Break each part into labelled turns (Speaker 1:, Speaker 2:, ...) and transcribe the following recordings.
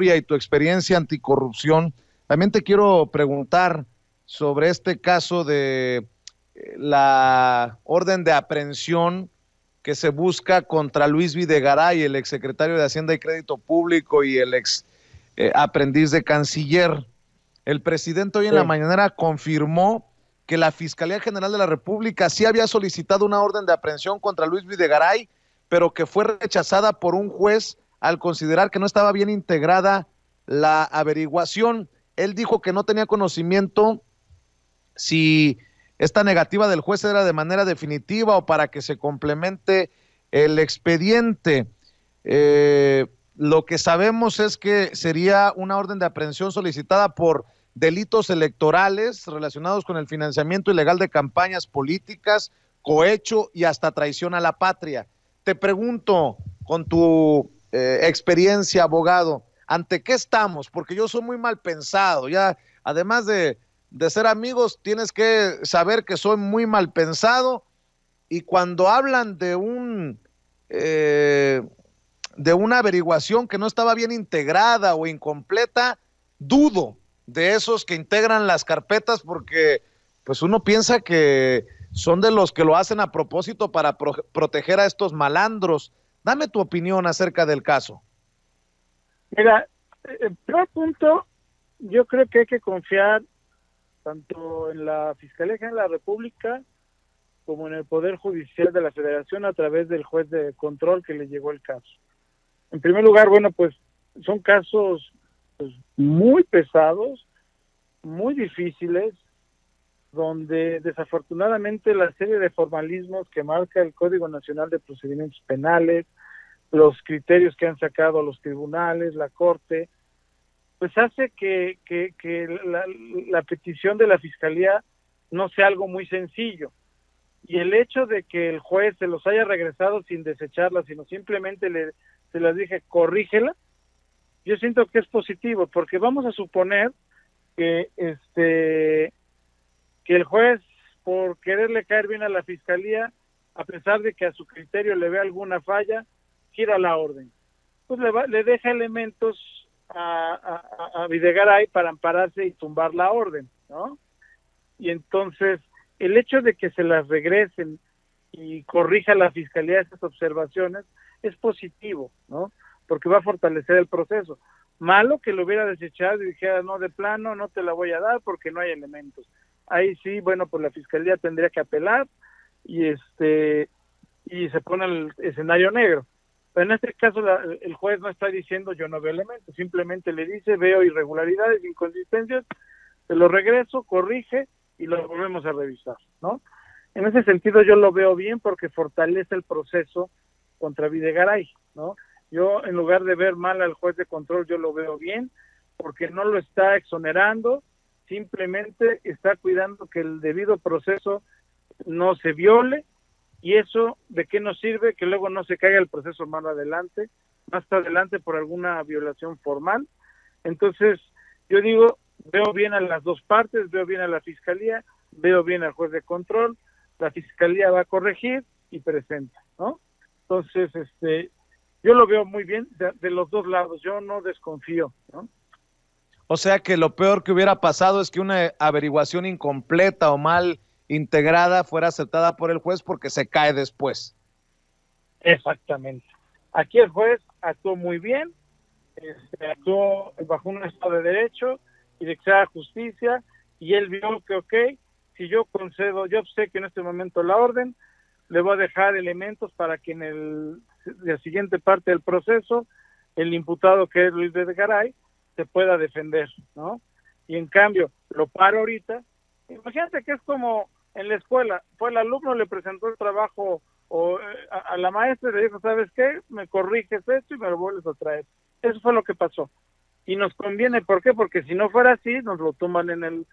Speaker 1: y tu experiencia anticorrupción, también te quiero preguntar sobre este caso de eh, la orden de aprehensión que se busca contra Luis Videgaray, el exsecretario de Hacienda y Crédito Público y el ex eh, aprendiz de canciller. El presidente hoy en la mañana confirmó que la Fiscalía General de la República sí había solicitado una orden de aprehensión contra Luis Videgaray, pero que fue rechazada por un juez al considerar que no estaba bien integrada la averiguación. Él dijo que no tenía conocimiento si esta negativa del juez era de manera definitiva o para que se complemente el expediente. Eh, lo que sabemos es que sería una orden de aprehensión solicitada por delitos electorales relacionados con el financiamiento ilegal de campañas políticas, cohecho y hasta traición a la patria. Te pregunto, con tu eh, experiencia, abogado, ¿ante qué estamos? Porque yo soy muy mal pensado, ya, además de, ser amigos, tienes que saber que soy muy mal pensado y cuando hablan de un... Eh, de una averiguación que no estaba bien integrada o incompleta, dudo, de esos que integran las carpetas porque pues uno piensa que son de los que lo hacen a propósito para proteger a estos malandros. Dame tu opinión acerca del caso. Mira,
Speaker 2: eh, en primer punto, yo creo que hay que confiar tanto en la Fiscalía en de la República como en el Poder Judicial de la Federación a través del juez de control que le llegó el caso. En primer lugar, bueno, pues son casos muy pesados, muy difíciles, donde desafortunadamente la serie de formalismos que marca el Código Nacional de Procedimientos Penales, los criterios que han sacado los tribunales, la Corte, pues hace que, la, petición de la Fiscalía no sea algo muy sencillo. Y el hecho de que el juez se los haya regresado sin desecharla, sino simplemente le, se las dije, corrígela, yo siento que es positivo, porque vamos a suponer que este que el juez por quererle caer bien a la fiscalía, a pesar de que a su criterio le ve alguna falla, gira la orden. Pues le, deja elementos a, a, a, Videgaray para ampararse y tumbar la orden, ¿no? Y entonces, el hecho de que se las regresen y corrija la fiscalía esas observaciones es positivo, ¿no? porque va a fortalecer el proceso. Malo que lo hubiera desechado y dijera, no, de plano, no te la voy a dar porque no hay elementos. Ahí sí, bueno, pues la fiscalía tendría que apelar y este y se pone el escenario negro. Pero en este caso el juez no está diciendo yo no veo elementos, simplemente le dice veo irregularidades, inconsistencias, se lo regreso, corrige y lo volvemos a revisar, ¿no? En ese sentido yo lo veo bien porque fortalece el proceso contra Videgaray, ¿no? Yo, en lugar de ver mal al juez de control, yo lo veo bien, porque no lo está exonerando, simplemente está cuidando que el debido proceso no se viole, y eso, ¿de qué nos sirve? Que luego no se caiga el proceso más adelante, más adelante por alguna violación formal. Entonces, yo digo, veo bien a las dos partes, veo bien a la fiscalía, veo bien al juez de control, la fiscalía va a corregir y presenta, ¿no? Entonces, este, yo lo veo muy bien de, los dos lados, yo no desconfío,
Speaker 1: O sea que lo peor que hubiera pasado es que una averiguación incompleta o mal integrada fuera aceptada por el juez porque se cae después. Exactamente. Aquí el juez actuó muy bien, este, actuó
Speaker 2: bajo un estado de derecho y de sea justicia y él vio que, ok, si yo concedo, yo sé que en este momento la orden, le voy a dejar elementos para que en el la siguiente parte del proceso, el imputado que es Luis de Garay se pueda defender, ¿no? Y en cambio, lo paro ahorita. Imagínate que es como en la escuela, fue el alumno le presentó el trabajo o eh, a, la maestra y le dijo, ¿sabes qué? Me corriges esto y me lo vuelves a traer. Eso fue lo que pasó. Y nos conviene, ¿por qué? Porque si no fuera así, nos lo toman en el,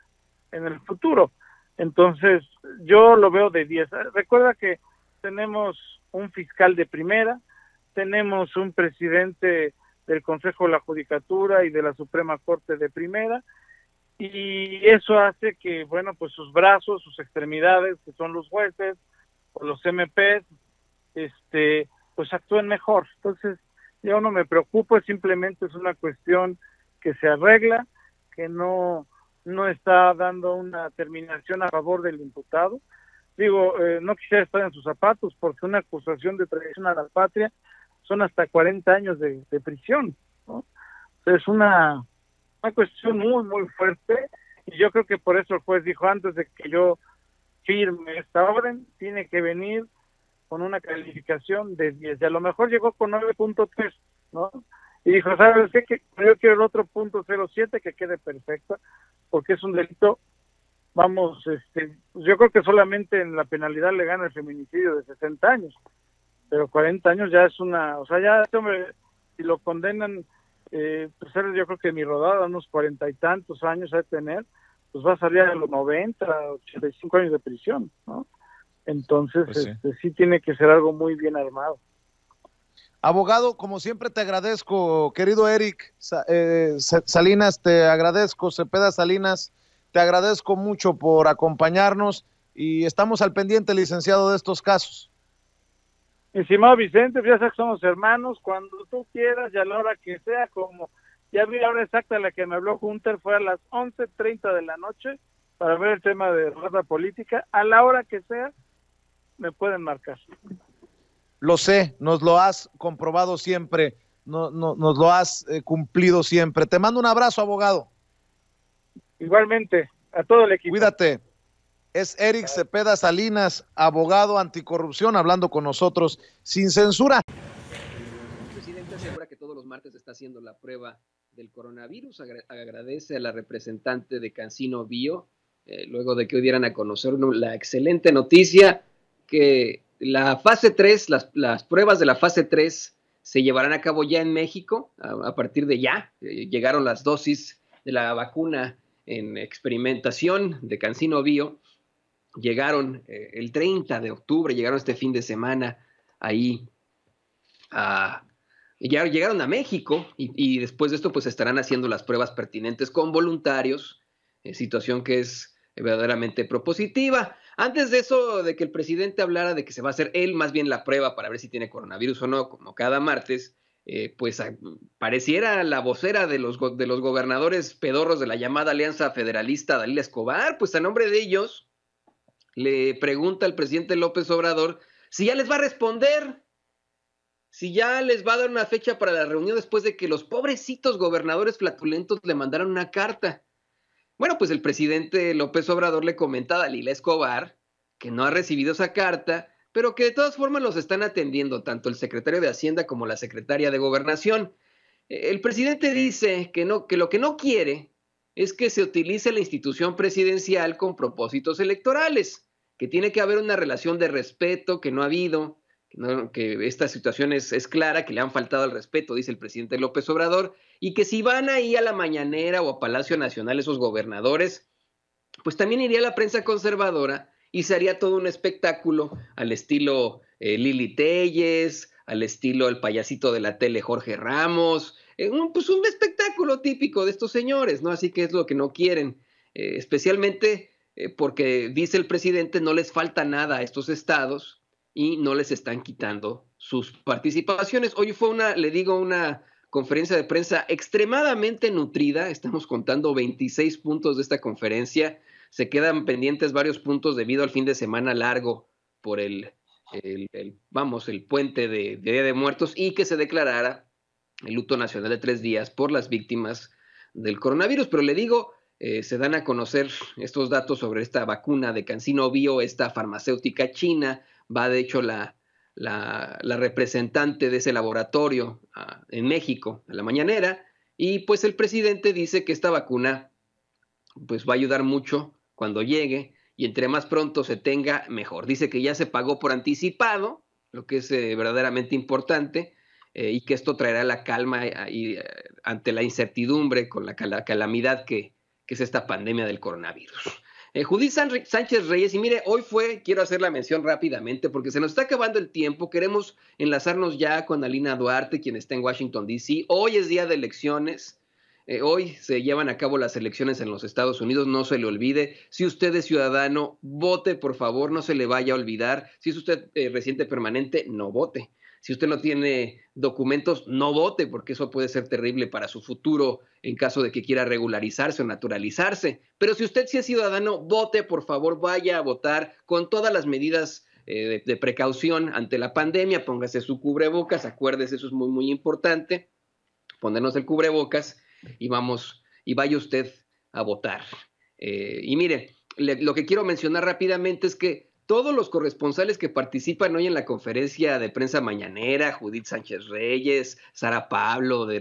Speaker 2: en el futuro. Entonces, yo lo veo de 10. Recuerda que tenemos un fiscal de primera, tenemos un presidente del Consejo de la Judicatura y de la Suprema Corte de primera, y eso hace que, bueno, pues sus brazos, sus extremidades, que son los jueces o los MPs, este, pues actúen mejor. Entonces, yo no me preocupo, simplemente es una cuestión que se arregla, que no, no está dando una terminación a favor del imputado, Digo, eh, no quisiera estar en sus zapatos porque una acusación de traición a la patria son hasta 40 años de, prisión. ¿no? Es una, una cuestión muy, muy fuerte y yo creo que por eso el juez dijo antes de que yo firme esta orden, tiene que venir con una calificación de 10 y a lo mejor llegó con 9.3, ¿no? Y dijo, ¿sabes qué? Que yo quiero el otro punto 07 que quede perfecto, porque es un delito vamos, este, pues yo creo que solamente en la penalidad le gana el feminicidio de 60 años, pero 40 años ya es una, o sea, ya este hombre, si lo condenan, eh, pues yo creo que mi rodada, unos cuarenta y tantos años a tener, pues va a salir a los 90, 85 años de prisión, ¿no? Entonces, pues sí. Este, sí tiene que ser algo muy bien armado.
Speaker 1: Abogado, como siempre te agradezco, querido Eric eh, Salinas, te agradezco, Cepeda Salinas, te agradezco mucho por acompañarnos y estamos al pendiente, licenciado, de estos casos. Estimado
Speaker 2: Vicente, pues ya sabes que somos hermanos, cuando tú quieras y a la hora que sea, como ya vi la hora exacta en la que me habló Hunter, fue a las 11.30 de la noche para ver el tema de raza política, a la hora que sea, me pueden marcar.
Speaker 1: Lo sé, nos lo has comprobado siempre, nos lo has eh, cumplido siempre. Te mando un abrazo, abogado. Igualmente, a todo el equipo. Cuídate. Es Eric Cepeda Salinas, abogado anticorrupción, hablando con nosotros sin censura. El
Speaker 3: presidente asegura que todos los martes está haciendo la prueba del coronavirus. Agradece a la representante de Cancino Bio, eh, luego de que hoy dieran a conocer la excelente noticia que la fase 3, las, las pruebas de la fase 3 se llevarán a cabo ya en México, a, partir de ya. Eh, llegaron las dosis de la vacuna en experimentación de Cancino Bio. Llegaron eh, el 30 de octubre, llegaron este fin de semana ahí a, ya llegaron a México y, después de esto pues estarán haciendo las pruebas pertinentes con voluntarios, eh, situación que es verdaderamente propositiva. Antes de eso, de que el presidente hablara de que se va a hacer él más bien la prueba para ver si tiene coronavirus o no, como cada martes, eh, pues pareciera la vocera de los, de los gobernadores pedorros de la llamada Alianza Federalista Dalila Escobar, pues a nombre de ellos le pregunta al presidente López Obrador si ya les va a responder, si ya les va a dar una fecha para la reunión después de que los pobrecitos gobernadores flatulentos le mandaron una carta. Bueno, pues el presidente López Obrador le comenta a Dalila Escobar que no ha recibido esa carta pero que de todas formas los están atendiendo tanto el secretario de Hacienda como la secretaria de Gobernación. Eh, el presidente dice que, no, que lo que no quiere es que se utilice la institución presidencial con propósitos electorales, que tiene que haber una relación de respeto que no ha habido, que, esta situación es, es clara, que le han faltado al respeto, dice el presidente López Obrador, y que si van ahí a la mañanera o a Palacio Nacional esos gobernadores, pues también iría la prensa conservadora y se haría todo un espectáculo al estilo eh, Lili Telles, al estilo el payasito de la tele Jorge Ramos, eh, un, pues un espectáculo típico de estos señores, ¿no? Así que es lo que no quieren, eh, especialmente porque dice el presidente no les falta nada a estos estados y no les están quitando sus participaciones. Hoy fue una, le digo, una conferencia de prensa extremadamente nutrida, estamos contando 26 puntos de esta conferencia, se quedan pendientes varios puntos debido al fin de semana largo por el, vamos, el puente de, Día de Muertos y que se declarara el luto nacional de tres días por las víctimas del coronavirus. Pero le digo, eh, se dan a conocer estos datos sobre esta vacuna de Cancino Bio, esta farmacéutica china, va de hecho la, la, representante de ese laboratorio ah, en México a la mañanera, y pues el presidente dice que esta vacuna pues va a ayudar mucho cuando llegue y entre más pronto se tenga, mejor. Dice que ya se pagó por anticipado, lo que es eh, verdaderamente importante, eh, y que esto traerá la calma eh, ante la incertidumbre con la, calamidad que, es esta pandemia del coronavirus. Judith Sánchez Reyes, y mire, hoy fue, quiero hacer la mención rápidamente porque se nos está acabando el tiempo, queremos enlazarnos ya con Alina Duarte, quien está en Washington, D.C. Hoy es día de elecciones, eh, hoy se llevan a cabo las elecciones en los Estados Unidos, no se le olvide. Si usted es ciudadano, vote, por favor, no se le vaya a olvidar. Si es usted reciente eh, residente permanente, no vote. Si usted no tiene documentos, no vote, porque eso puede ser terrible para su futuro en caso de que quiera regularizarse o naturalizarse. Pero si usted sí es ciudadano, vote, por favor, vaya a votar con todas las medidas eh, de, precaución ante la pandemia. Póngase su cubrebocas, acuérdese, eso es muy, muy importante, ponernos el cubrebocas y vamos, y vaya usted a votar. Eh, y mire, lo que quiero mencionar rápidamente es que todos los corresponsales que participan hoy en la conferencia de prensa mañanera, Judith Sánchez Reyes, Sara Pablo de,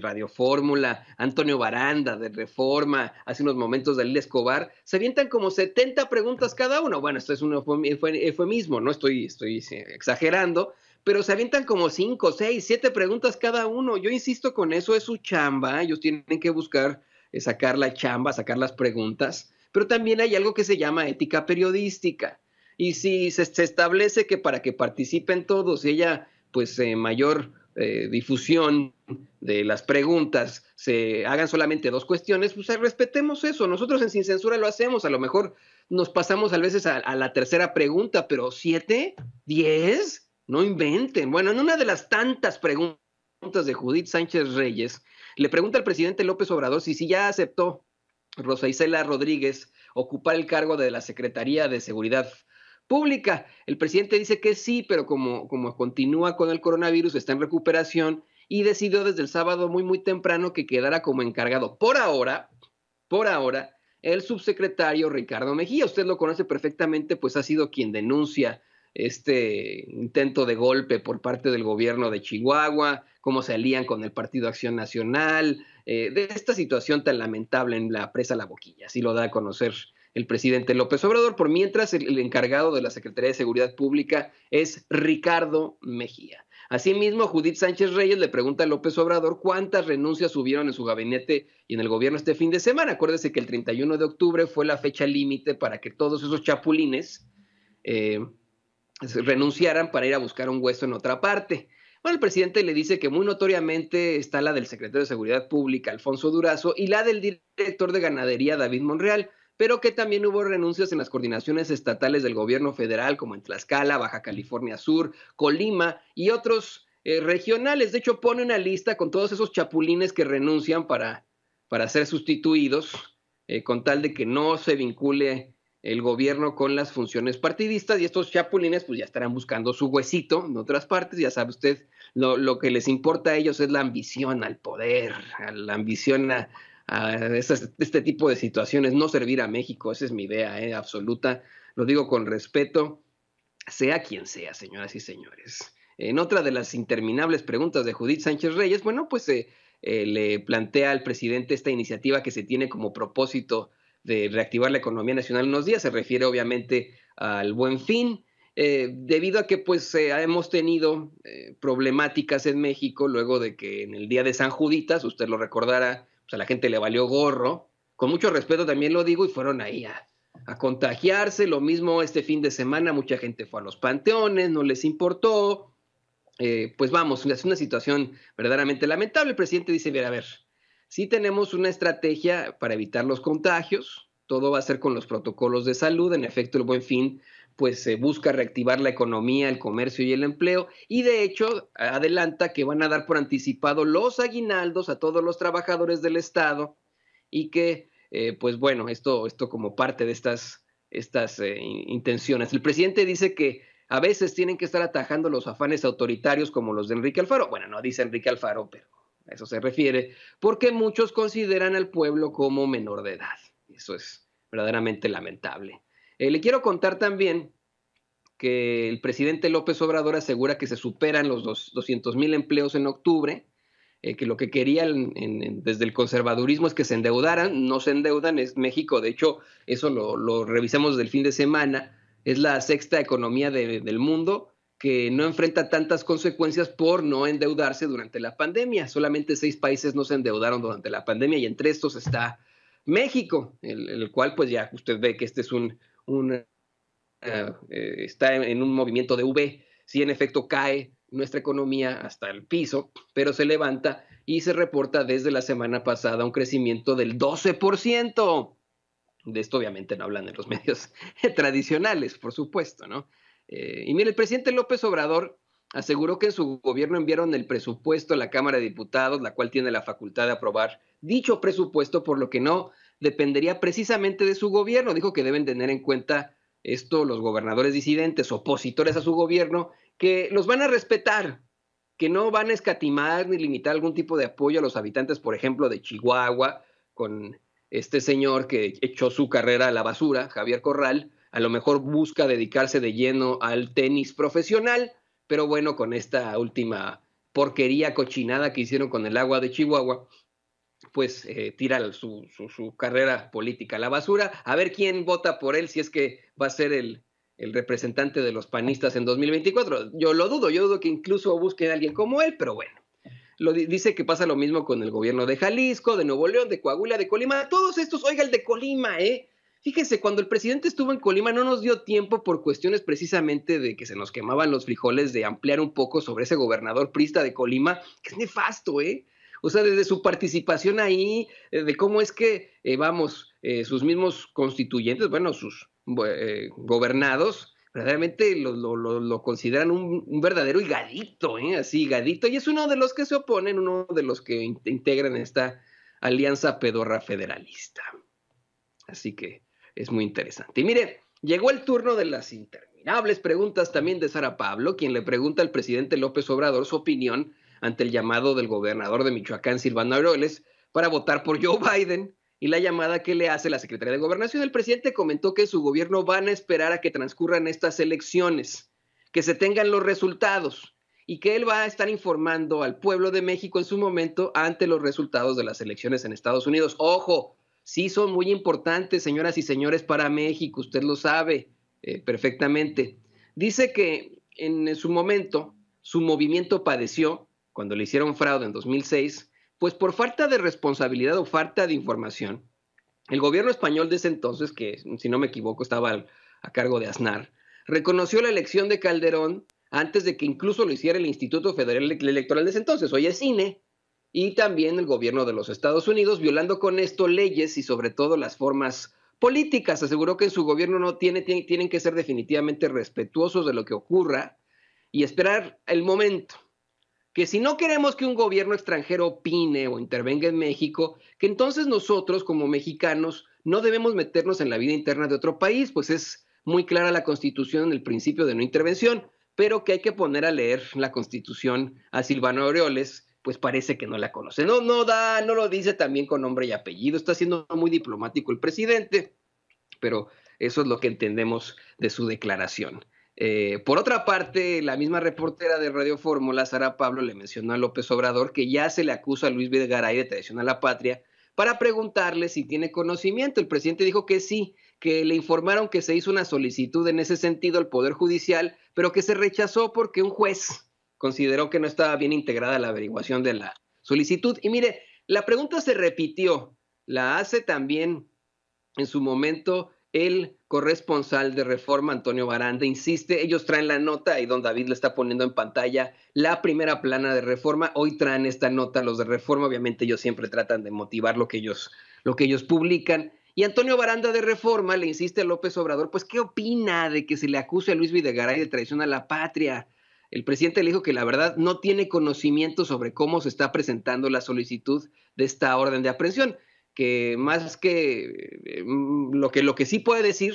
Speaker 3: Radio Fórmula, Antonio Baranda de Reforma, hace unos momentos Dalí Escobar, se avientan como 70 preguntas cada uno. Bueno, esto es un eufemismo, no estoy, estoy eh, exagerando, pero se avientan como cinco, seis, siete preguntas cada uno. Yo insisto con eso, es su chamba, ellos tienen que buscar eh, sacar la chamba, sacar las preguntas, pero también hay algo que se llama ética periodística. Y si se, establece que para que participen todos y haya pues eh, mayor eh, difusión de las preguntas se hagan solamente dos cuestiones, pues respetemos eso. Nosotros en Sin Censura lo hacemos. A lo mejor nos pasamos a veces a la tercera pregunta, pero siete, diez, no inventen. Bueno, en una de las tantas preguntas de Judith Sánchez Reyes, le pregunta al presidente López Obrador si, si ya aceptó Rosa Isela Rodríguez ocupar el cargo de la Secretaría de Seguridad Pública. El presidente dice que sí, pero como, como continúa con el coronavirus, está en recuperación y decidió desde el sábado muy, muy temprano que quedara como encargado por ahora, por ahora, el subsecretario Ricardo Mejía. Usted lo conoce perfectamente, pues ha sido quien denuncia este intento de golpe por parte del gobierno de Chihuahua, cómo se alían con el Partido Acción Nacional, eh, de esta situación tan lamentable en la presa La Boquilla. Así lo da a conocer el presidente López Obrador. Por mientras, el, encargado de la Secretaría de Seguridad Pública es Ricardo Mejía. Asimismo, Judith Sánchez Reyes le pregunta a López Obrador cuántas renuncias hubieron en su gabinete y en el gobierno este fin de semana. Acuérdese que el 31 de octubre fue la fecha límite para que todos esos chapulines eh, renunciaran para ir a buscar un hueso en otra parte. Bueno, el presidente le dice que muy notoriamente está la del secretario de Seguridad Pública, Alfonso Durazo, y la del director de Ganadería, David Monreal, pero que también hubo renuncias en las coordinaciones estatales del gobierno federal, como en Tlaxcala, Baja California Sur, Colima y otros eh, regionales. De hecho, pone una lista con todos esos chapulines que renuncian para, para ser sustituidos, eh, con tal de que no se vincule el gobierno con las funciones partidistas y estos chapulines pues ya estarán buscando su huesito en otras partes, ya sabe usted, lo, que les importa a ellos es la ambición al poder, la ambición a, este tipo de situaciones, no servir a México, esa es mi idea eh, absoluta, lo digo con respeto, sea quien sea, señoras y señores. En otra de las interminables preguntas de Judith Sánchez Reyes, bueno, pues eh, eh, le plantea al presidente esta iniciativa que se tiene como propósito de reactivar la economía nacional en unos días, se refiere obviamente al buen fin, eh, debido a que pues eh, hemos tenido eh, problemáticas en México luego de que en el día de San Juditas, usted lo recordará, pues a la gente le valió gorro, con mucho respeto también lo digo, y fueron ahí a, contagiarse, lo mismo este fin de semana, mucha gente fue a los panteones, no les importó, pues vamos, es una situación verdaderamente lamentable, el presidente dice, ver, a ver, Sí tenemos una estrategia para evitar los contagios, todo va a ser con los protocolos de salud, en efecto el buen fin pues se busca reactivar la economía, el comercio y el empleo y de hecho adelanta que van a dar por anticipado los aguinaldos a todos los trabajadores del Estado y que eh, pues bueno, esto, esto como parte de estas, estas eh, intenciones. El presidente dice que a veces tienen que estar atajando los afanes autoritarios como los de Enrique Alfaro. Bueno, no dice Enrique Alfaro, pero a eso se refiere, porque muchos consideran al pueblo como menor de edad. Eso es verdaderamente lamentable. Eh, le quiero contar también que el presidente López Obrador asegura que se superan los 200 mil empleos en octubre, eh, que lo que querían desde el conservadurismo es que se endeudaran, no se endeudan, es México, de hecho, eso lo, revisamos desde el fin de semana, es la sexta economía del mundo, que no enfrenta tantas consecuencias por no endeudarse durante la pandemia. Solamente seis países no se endeudaron durante la pandemia y entre estos está México, el, cual pues ya usted ve que este es un, eh, está en, un movimiento de V. Si en efecto cae nuestra economía hasta el piso, pero se levanta y se reporta desde la semana pasada un crecimiento del 12%. De esto obviamente no hablan en los medios tradicionales, por supuesto, ¿no? Eh, y mire, el presidente López Obrador aseguró que en su gobierno enviaron el presupuesto a la Cámara de Diputados, la cual tiene la facultad de aprobar dicho presupuesto, por lo que no dependería precisamente de su gobierno. Dijo que deben tener en cuenta esto los gobernadores disidentes, opositores a su gobierno, que los van a respetar, que no van a escatimar ni limitar algún tipo de apoyo a los habitantes, por ejemplo, de Chihuahua, con este señor que echó su carrera a la basura, Javier Corral, a lo mejor busca dedicarse de lleno al tenis profesional, pero bueno, con esta última porquería cochinada que hicieron con el agua de Chihuahua, pues eh, tira su, carrera política a la basura. A ver quién vota por él si es que va a ser el, el, representante de los panistas en 2024. Yo lo dudo, yo dudo que incluso busquen a alguien como él, pero bueno. Lo, dice que pasa lo mismo con el gobierno de Jalisco, de Nuevo León, de Coahuila, de Colima. Todos estos, oiga, el de Colima, ¿eh? Fíjese, cuando el presidente estuvo en Colima no nos dio tiempo por cuestiones precisamente de que se nos quemaban los frijoles de ampliar un poco sobre ese gobernador prista de Colima, que es nefasto, ¿eh? O sea, desde su participación ahí, eh, de cómo es que, eh, vamos, eh, sus mismos constituyentes, bueno, sus gobernados, verdaderamente lo, consideran un, verdadero higadito, ¿eh? Así, higadito. Y es uno de los que se oponen, uno de los que integran esta alianza pedorra federalista. Así que, es muy interesante. Y mire, llegó el turno de las interminables preguntas también de Sara Pablo, quien le pregunta al presidente López Obrador su opinión ante el llamado del gobernador de Michoacán, Silvano Aureoles, para votar por Joe Biden y la llamada que le hace la Secretaría de Gobernación. El presidente comentó que su gobierno van a esperar a que transcurran estas elecciones, que se tengan los resultados y que él va a estar informando al pueblo de México en su momento ante los resultados de las elecciones en Estados Unidos. Ojo, sí son muy importantes, señoras y señores, para México, usted lo sabe eh, perfectamente. Dice que en, su momento su movimiento padeció, cuando le hicieron fraude en 2006, pues por falta de responsabilidad o falta de información, el gobierno español de ese entonces, que si no me equivoco estaba a cargo de Aznar, reconoció la elección de Calderón antes de que incluso lo hiciera el Instituto Federal Electoral de ese entonces, hoy es cine y también el gobierno de los Estados Unidos, violando con esto leyes y sobre todo las formas políticas. Aseguró que en su gobierno no tiene, tiene, tienen que ser definitivamente respetuosos de lo que ocurra y esperar el momento. Que si no queremos que un gobierno extranjero opine o intervenga en México, que entonces nosotros como mexicanos no debemos meternos en la vida interna de otro país, pues es muy clara la constitución en el principio de no intervención, pero que hay que poner a leer la constitución a Silvano Aureoles pues parece que no la conoce. No, no da, no lo dice también con nombre y apellido. Está siendo muy diplomático el presidente, pero eso es lo que entendemos de su declaración. Eh, por otra parte, la misma reportera de Radio Fórmula, Sara Pablo, le mencionó a López Obrador que ya se le acusa a Luis Videgaray de traición a la patria para preguntarle si tiene conocimiento. El presidente dijo que sí, que le informaron que se hizo una solicitud en ese sentido al Poder Judicial, pero que se rechazó porque un juez consideró que no estaba bien integrada la averiguación de la solicitud. Y mire, la pregunta se repitió, la hace también en su momento el corresponsal de Reforma, Antonio Baranda, insiste, ellos traen la nota, y don David le está poniendo en pantalla la primera plana de Reforma, hoy traen esta nota los de Reforma, obviamente ellos siempre tratan de motivar lo que ellos, lo que ellos publican. Y Antonio Baranda de Reforma le insiste a López Obrador, pues, ¿qué opina de que se le acuse a Luis Videgaray de traición a la patria? El presidente le dijo que la verdad no tiene conocimiento sobre cómo se está presentando la solicitud de esta orden de aprehensión, que más que eh, mm, lo que, lo que sí puede decir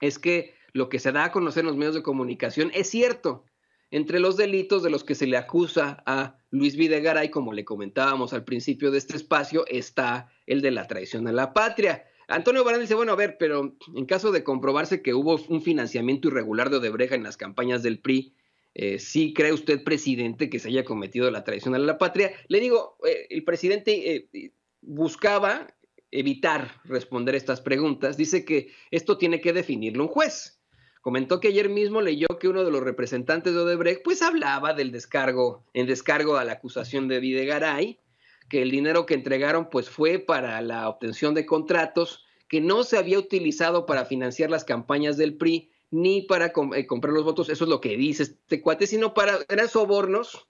Speaker 3: es que lo que se da a conocer en los medios de comunicación es cierto. Entre los delitos de los que se le acusa a Luis Videgaray, como le comentábamos al principio de este espacio, está el de la traición a la patria. Antonio Barán dice, bueno, a ver, pero en caso de comprobarse que hubo un financiamiento irregular de Odebrecht en las campañas del PRI eh, si cree usted, presidente, que se haya cometido la traición a la patria. Le digo, eh, el presidente eh, buscaba evitar responder estas preguntas. Dice que esto tiene que definirlo un juez. Comentó que ayer mismo leyó que uno de los representantes de Odebrecht pues hablaba del descargo, en descargo a la acusación de Videgaray, que el dinero que entregaron pues fue para la obtención de contratos, que no se había utilizado para financiar las campañas del PRI ni para eh, comprar los votos, eso es lo que dice este cuate, sino para, eran sobornos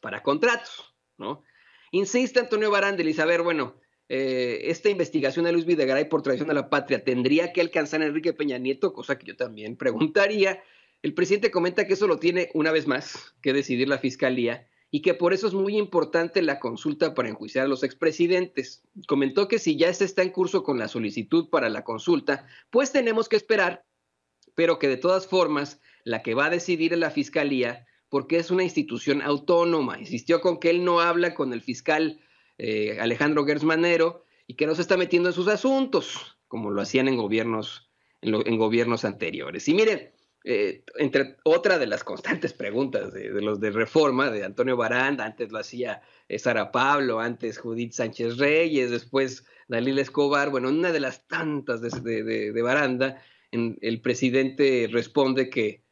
Speaker 3: para contratos, ¿no? Insiste Antonio y a ver, bueno, eh, esta investigación de Luis Videgaray por traición a la patria tendría que alcanzar a Enrique Peña Nieto, cosa que yo también preguntaría. El presidente comenta que eso lo tiene una vez más que decidir la fiscalía y que por eso es muy importante la consulta para enjuiciar a los expresidentes. Comentó que si ya se está en curso con la solicitud para la consulta, pues tenemos que esperar pero que de todas formas la que va a decidir es la fiscalía porque es una institución autónoma. Insistió con que él no habla con el fiscal eh, Alejandro Gersmanero y que no se está metiendo en sus asuntos, como lo hacían en gobiernos, en, gobiernos anteriores. Y miren, eh, entre otra de las constantes preguntas de, los de Reforma, de Antonio Baranda, antes lo hacía Sara Pablo, antes Judith Sánchez Reyes, después Dalila Escobar, bueno, una de las tantas de Baranda el presidente responde que,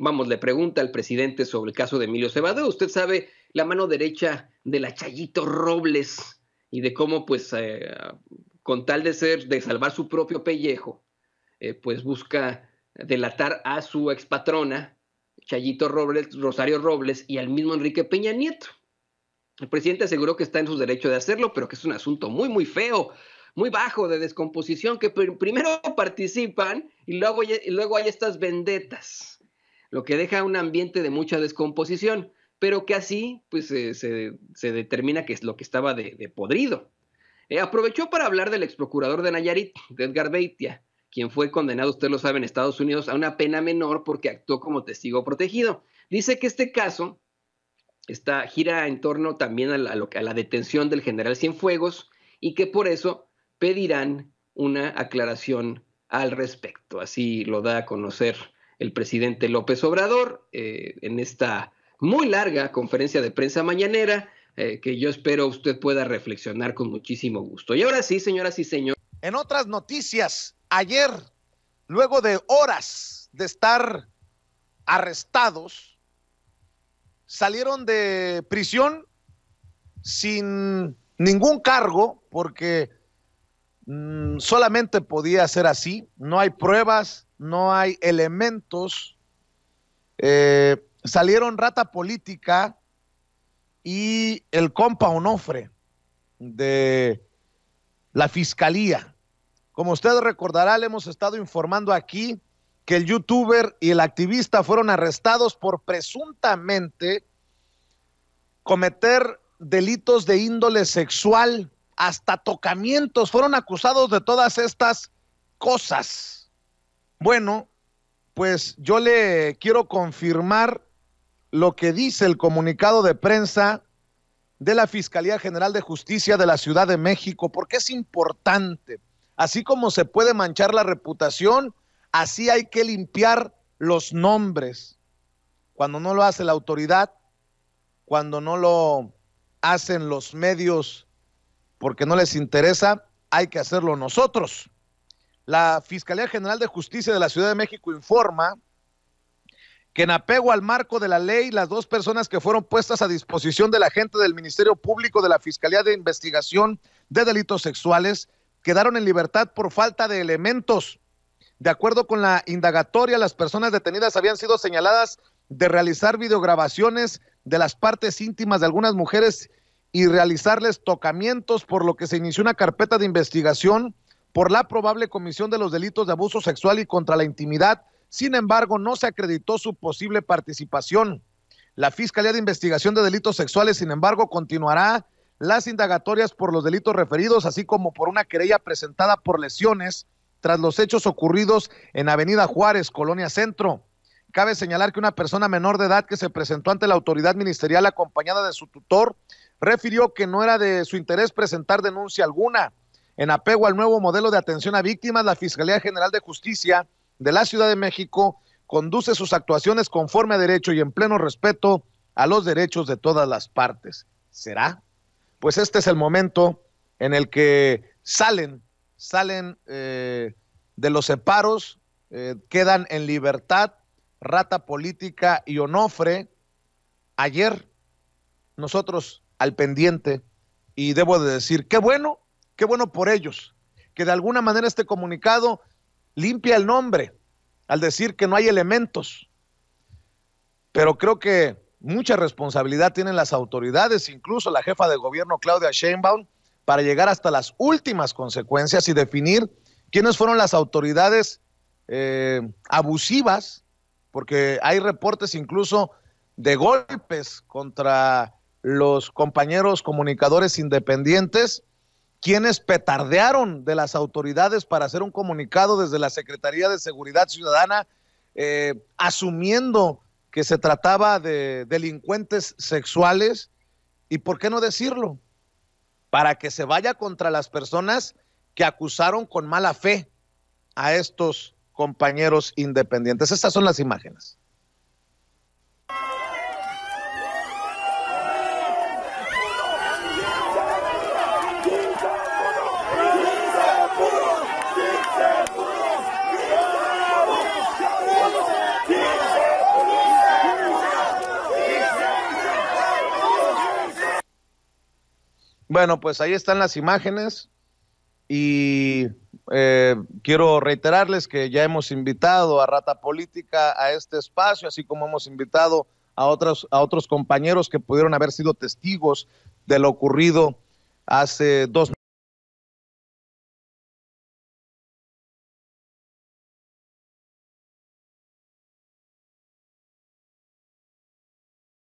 Speaker 3: vamos, le pregunta al presidente sobre el caso de Emilio Cebado. Usted sabe la mano derecha de la Chayito Robles y de cómo, pues, eh, con tal de ser, de salvar su propio pellejo, eh, pues busca delatar a su expatrona, Chayito Robles, Rosario Robles y al mismo Enrique Peña Nieto. El presidente aseguró que está en su derecho de hacerlo, pero que es un asunto muy, muy feo, muy bajo de descomposición, que primero participan y luego, luego hay estas vendetas, lo que deja un ambiente de mucha descomposición, pero que así pues, eh, se, determina que es lo que estaba de, podrido. Eh, aprovechó para hablar del exprocurador de Nayarit, Edgar Beitia, quien fue condenado, usted lo sabe, en Estados Unidos a una pena menor porque actuó como testigo protegido. Dice que este caso está, gira en torno también a a la detención del general Cienfuegos y que por eso pedirán una aclaración al respecto. Así lo da a conocer el presidente López Obrador eh, en esta muy larga conferencia de prensa mañanera eh, que yo espero usted pueda reflexionar con muchísimo gusto. Y ahora sí, señoras y señores. En otras noticias, ayer,
Speaker 1: luego de horas de estar arrestados, salieron de prisión sin ningún cargo porque Mm, solamente podía ser así, no hay pruebas, no hay elementos. Eh, salieron rata política y el compa Onofre de la fiscalía. Como usted recordará, le hemos estado informando aquí que el youtuber y el activista fueron arrestados por presuntamente cometer delitos de índole sexual hasta tocamientos, fueron acusados de todas estas cosas. Bueno, pues yo le quiero confirmar lo que dice el comunicado de prensa de la Fiscalía General de Justicia de la Ciudad de México, porque es importante. Así como se puede manchar la reputación, así hay que limpiar los nombres. Cuando no lo hace la autoridad, cuando no lo hacen los medios porque no les interesa, hay que hacerlo nosotros. La Fiscalía General de Justicia de la Ciudad de México informa que en apego al marco de la ley, las dos personas que fueron puestas a disposición de la gente del Ministerio Público de la Fiscalía de Investigación de Delitos Sexuales quedaron en libertad por falta de elementos. De acuerdo con la indagatoria, las personas detenidas habían sido señaladas de realizar videograbaciones de las partes íntimas de algunas mujeres y realizarles tocamientos, por lo que se inició una carpeta de investigación por la probable comisión de los delitos de abuso sexual y contra la intimidad. Sin embargo, no se acreditó su posible participación. La Fiscalía de Investigación de Delitos Sexuales, sin embargo, continuará las indagatorias por los delitos referidos, así como por una querella presentada por lesiones tras los hechos ocurridos en Avenida Juárez, Colonia Centro. Cabe señalar que una persona menor de edad que se presentó ante la autoridad ministerial acompañada de su tutor refirió que no era de su interés presentar denuncia alguna. En apego al nuevo modelo de atención a víctimas, la Fiscalía General de Justicia de la Ciudad de México conduce sus actuaciones conforme a derecho y en pleno respeto a los derechos de todas las partes. ¿Será? Pues este es el momento en el que salen, salen eh, de los separos, eh, quedan en libertad Rata Política y Onofre. Ayer nosotros al pendiente y debo de decir, qué bueno, qué bueno por ellos, que de alguna manera este comunicado limpia el nombre al decir que no hay elementos. Pero creo que mucha responsabilidad tienen las autoridades, incluso la jefa de gobierno Claudia Sheinbaum, para llegar hasta las últimas consecuencias y definir quiénes fueron las autoridades eh, abusivas, porque hay reportes incluso de golpes contra los compañeros comunicadores independientes, quienes petardearon de las autoridades para hacer un comunicado desde la Secretaría de Seguridad Ciudadana, eh, asumiendo que se trataba de delincuentes sexuales, y por qué no decirlo, para que se vaya contra las personas que acusaron con mala fe a estos compañeros independientes. Estas son las imágenes. Bueno, pues ahí están las imágenes y eh, quiero reiterarles que ya hemos invitado a Rata Política a este espacio, así como hemos invitado a otros, a otros compañeros que pudieron haber sido testigos de lo ocurrido hace dos